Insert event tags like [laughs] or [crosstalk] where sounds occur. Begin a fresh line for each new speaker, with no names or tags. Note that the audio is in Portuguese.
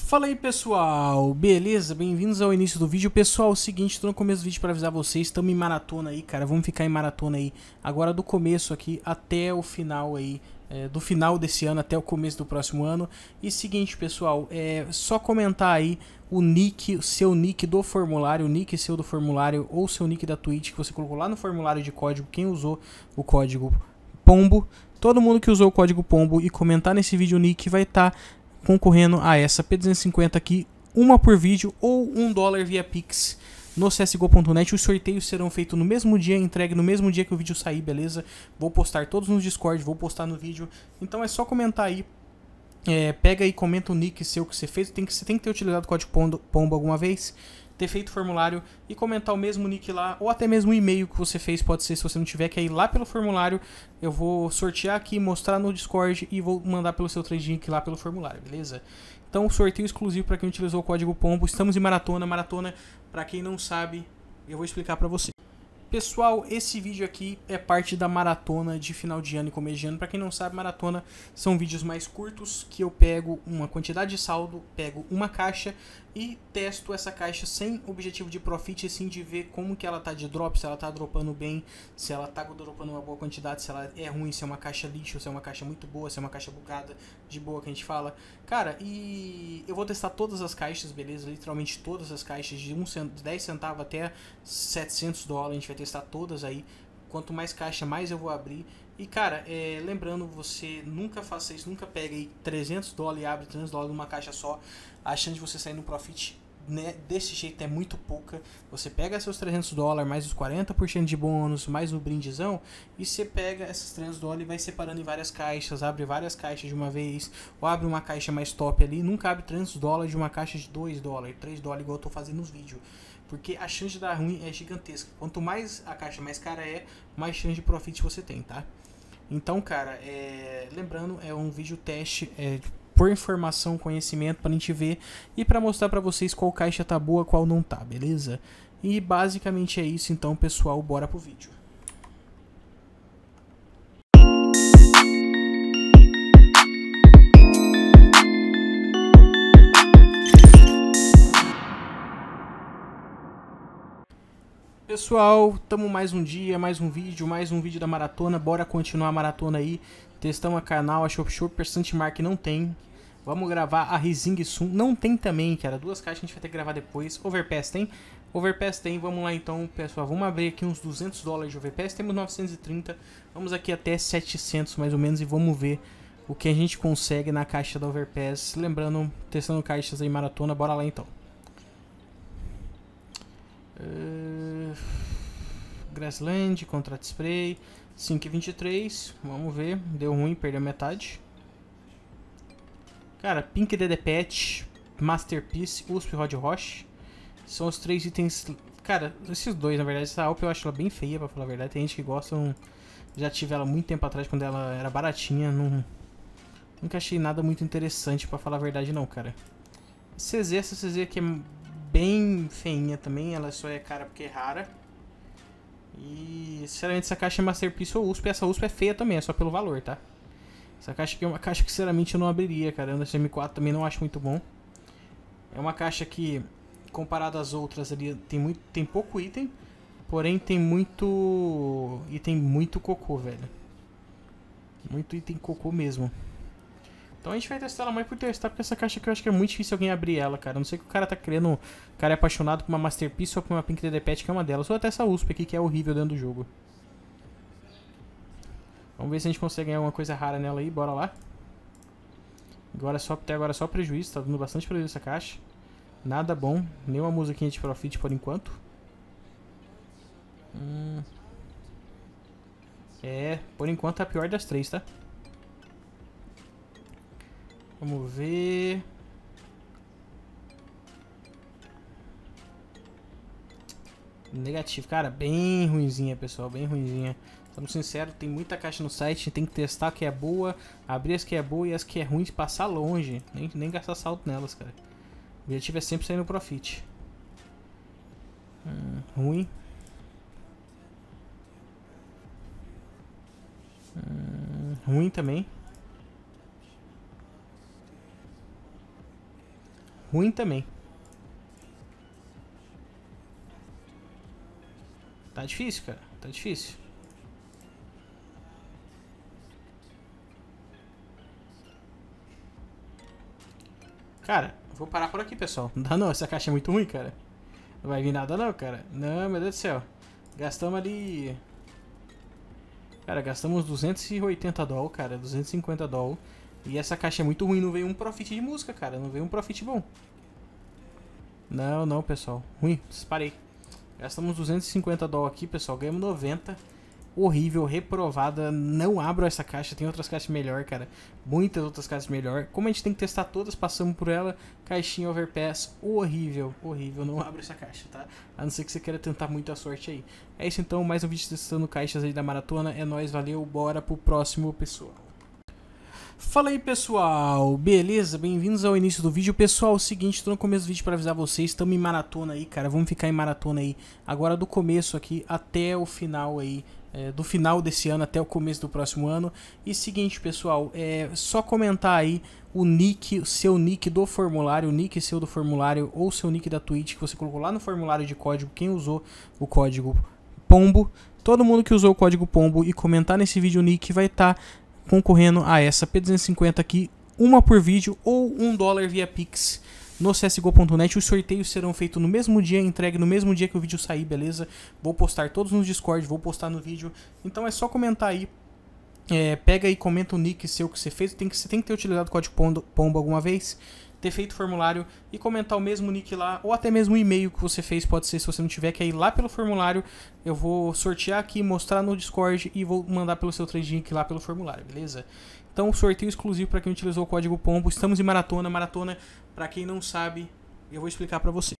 Fala aí pessoal, beleza? Bem-vindos ao início do vídeo. Pessoal, é o seguinte, tô no começo do vídeo para avisar vocês, estamos em maratona aí, cara. Vamos ficar em maratona aí agora do começo aqui até o final aí é, do final desse ano até o começo do próximo ano. E seguinte, pessoal, é só comentar aí o nick, seu nick do formulário, o nick seu do formulário ou seu nick da Twitch que você colocou lá no formulário de código, quem usou o código POMBO. Todo mundo que usou o código POMBO e comentar nesse vídeo o nick vai estar tá concorrendo a essa P250 aqui, uma por vídeo ou um dólar via Pix no csgo.net. Os sorteios serão feitos no mesmo dia, entregue no mesmo dia que o vídeo sair, beleza? Vou postar todos no Discord, vou postar no vídeo. Então é só comentar aí. É, pega e comenta o nick seu que você fez. Tem que, você tem que ter utilizado o código Pomba alguma vez ter feito o formulário e comentar o mesmo nick lá, ou até mesmo o e-mail que você fez, pode ser se você não tiver, que é ir lá pelo formulário. Eu vou sortear aqui, mostrar no Discord e vou mandar pelo seu trading lá pelo formulário, beleza? Então, sorteio exclusivo para quem utilizou o código POMBO. Estamos em maratona. Maratona, para quem não sabe, eu vou explicar para você. Pessoal, esse vídeo aqui é parte da maratona de final de ano e começo de ano. Para quem não sabe, maratona são vídeos mais curtos que eu pego uma quantidade de saldo, pego uma caixa e testo essa caixa sem objetivo de profit, assim de ver como que ela tá de drop, se ela tá dropando bem, se ela tá dropando uma boa quantidade, se ela é ruim, se é uma caixa lixo, se é uma caixa muito boa, se é uma caixa bugada, de boa que a gente fala. Cara, e eu vou testar todas as caixas, beleza? Literalmente todas as caixas, de 1 cento, 10 centavos até 700 dólares, a gente vai testar todas aí. Quanto mais caixa, mais eu vou abrir e cara, é, lembrando, você nunca faça isso, nunca pegue 300 dólares e abre 300 dólares numa caixa só, a chance de você sair no profit né, desse jeito é muito pouca. Você pega seus 300 dólares, mais os 40% de bônus, mais o brindezão, e você pega esses 300 dólares e vai separando em várias caixas, abre várias caixas de uma vez, ou abre uma caixa mais top ali. Nunca abre 300 dólares de uma caixa de 2 dólares, 3 dólares, igual eu tô fazendo nos vídeos. Porque a chance de dar ruim é gigantesca. Quanto mais a caixa mais cara é, mais chance de profit você tem, tá? Então, cara, é... lembrando, é um vídeo teste é... por informação, conhecimento, pra gente ver e para mostrar para vocês qual caixa tá boa, qual não tá, beleza? E basicamente é isso, então, pessoal, bora pro vídeo. pessoal, tamo mais um dia, mais um vídeo, mais um vídeo da maratona, bora continuar a maratona aí. Testamos a canal, a Shop Shop, Percent Mark não tem. Vamos gravar a Rising Sun, não tem também, cara, duas caixas a gente vai ter que gravar depois. Overpass tem? Overpass tem, vamos lá então, pessoal, vamos abrir aqui uns 200 dólares de Overpass, temos 930, vamos aqui até 700 mais ou menos e vamos ver o que a gente consegue na caixa da Overpass. Lembrando, testando caixas aí maratona, bora lá então. Uh... Grassland, Contrato Spray, 5,23. Vamos ver, deu ruim, perdeu metade. Cara, Pink DD Pet, Masterpiece, USP Rod Roche. São os três itens... Cara, esses dois, na verdade, essa Alp eu acho ela bem feia, pra falar a verdade. Tem gente que gosta, já tive ela muito tempo atrás, quando ela era baratinha. Não... Nunca achei nada muito interessante, pra falar a verdade não, cara. CZ, essa CZ aqui é bem feinha também, ela só é cara porque é rara. E, sinceramente, essa caixa é Masterpiece ou USP. Essa USP é feia também, é só pelo valor, tá? Essa caixa aqui é uma caixa que, sinceramente, eu não abriria, cara. Anderson sm 4 também não acho muito bom. É uma caixa que, comparado às outras ali, tem, muito, tem pouco item. Porém, tem muito... E tem muito cocô, velho. Muito item cocô mesmo. Então a gente vai testar ela mais por testar, porque essa caixa aqui eu acho que é muito difícil alguém abrir ela, cara. A não sei que o cara tá querendo. O cara é apaixonado por uma Masterpiece ou por uma Pink DD Pet, que é uma delas. Ou até essa USP aqui, que é horrível dentro do jogo. Vamos ver se a gente consegue ganhar alguma coisa rara nela aí, bora lá. Agora só, até agora é só prejuízo, tá dando bastante prejuízo essa caixa. Nada bom, nenhuma musiquinha de profit por enquanto. Hum. É, por enquanto é a pior das três, tá? Vamos ver. Negativo. Cara, bem ruinzinha, pessoal. Bem ruinzinha. Estamos sinceros, tem muita caixa no site. Tem que testar que é boa, abrir as que é boa e as que é ruim de passar longe. Nem, nem gastar salto nelas, cara. O objetivo é sempre sair no profit. Hum, ruim. Hum, ruim também. ruim também. Tá difícil, cara. Tá difícil. Cara, vou parar por aqui, pessoal. Não [laughs] dá não, essa caixa é muito ruim, cara. Não vai vir nada não, cara. Não, meu Deus do céu. Gastamos ali... Cara, gastamos 280 doll, cara. 250 doll. E essa caixa é muito ruim, não veio um profit de música, cara. Não veio um profit bom. Não, não, pessoal. Ruim, parei. Gastamos 250 dólares aqui, pessoal. Ganhamos 90. Horrível, reprovada. Não abro essa caixa. Tem outras caixas melhor, cara. Muitas outras caixas melhor. Como a gente tem que testar todas, passamos por ela. Caixinha overpass. Horrível, horrível. Não abro essa caixa, tá? A não ser que você queira tentar muita sorte aí. É isso então. Mais um vídeo testando caixas aí da maratona. É nóis, valeu. Bora pro próximo, pessoal. Fala aí pessoal, beleza? Bem-vindos ao início do vídeo. Pessoal, é o seguinte, tô no começo do vídeo para avisar vocês, estamos em maratona aí, cara. Vamos ficar em maratona aí agora do começo aqui até o final aí é, do final desse ano até o começo do próximo ano. E seguinte, pessoal, é só comentar aí o nick, seu nick do formulário, o nick seu do formulário ou seu nick da Twitch que você colocou lá no formulário de código, quem usou o código POMBO. Todo mundo que usou o código POMBO e comentar nesse vídeo o nick vai estar tá concorrendo a essa P250 aqui, uma por vídeo ou um dólar via Pix no csgo.net. Os sorteios serão feitos no mesmo dia, entregue no mesmo dia que o vídeo sair, beleza? Vou postar todos no Discord, vou postar no vídeo. Então é só comentar aí. É, pega e comenta o nick seu que você fez. Tem que, você tem que ter utilizado o código pombo, alguma vez ter feito o formulário e comentar o mesmo nick lá, ou até mesmo o e-mail que você fez, pode ser se você não tiver, que é ir lá pelo formulário. Eu vou sortear aqui, mostrar no Discord e vou mandar pelo seu trade lá pelo formulário, beleza? Então, sorteio exclusivo para quem utilizou o código POMBO. Estamos em maratona. Maratona, para quem não sabe, eu vou explicar para você.